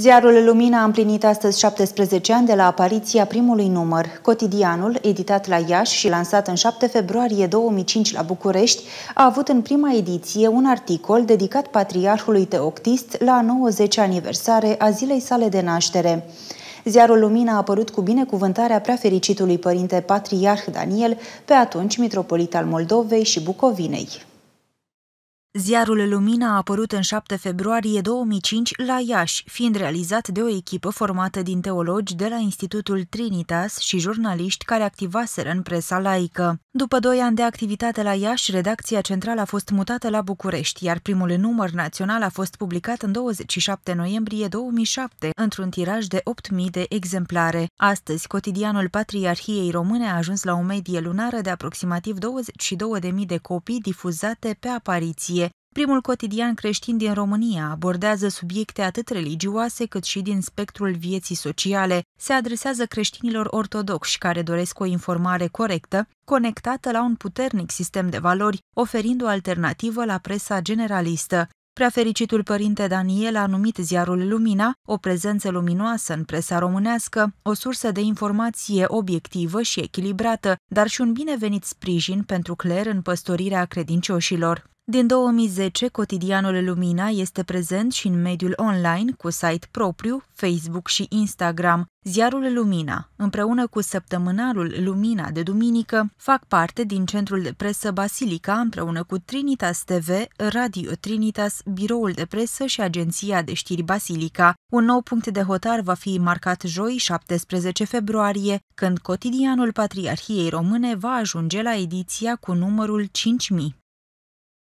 Ziarul Lumina a împlinit astăzi 17 ani de la apariția primului număr. Cotidianul, editat la Iași și lansat în 7 februarie 2005 la București, a avut în prima ediție un articol dedicat patriarhului teoctist la 90 aniversare a zilei sale de naștere. Ziarul Lumina a apărut cu binecuvântarea preafericitului părinte patriarh Daniel, pe atunci mitropolit al Moldovei și Bucovinei. Ziarul Lumina a apărut în 7 februarie 2005 la Iași, fiind realizat de o echipă formată din teologi de la Institutul Trinitas și jurnaliști care activaseră în presa laică. După doi ani de activitate la Iași, redacția centrală a fost mutată la București, iar primul număr național a fost publicat în 27 noiembrie 2007, într-un tiraj de 8.000 de exemplare. Astăzi, cotidianul Patriarhiei Române a ajuns la o medie lunară de aproximativ 22.000 de copii difuzate pe apariție. Primul cotidian creștin din România abordează subiecte atât religioase cât și din spectrul vieții sociale. Se adresează creștinilor ortodoxi care doresc o informare corectă, conectată la un puternic sistem de valori, oferind o alternativă la presa generalistă. Preafericitul părinte Daniel a numit ziarul Lumina o prezență luminoasă în presa românească, o sursă de informație obiectivă și echilibrată, dar și un binevenit sprijin pentru cler în păstorirea credincioșilor. Din 2010, cotidianul Lumina este prezent și în mediul online cu site propriu, Facebook și Instagram. Ziarul Lumina, împreună cu săptămânarul Lumina de duminică, fac parte din centrul de presă Basilica împreună cu Trinitas TV, Radio Trinitas, biroul de presă și agenția de știri Basilica. Un nou punct de hotar va fi marcat joi 17 februarie, când cotidianul Patriarhiei Române va ajunge la ediția cu numărul 5000.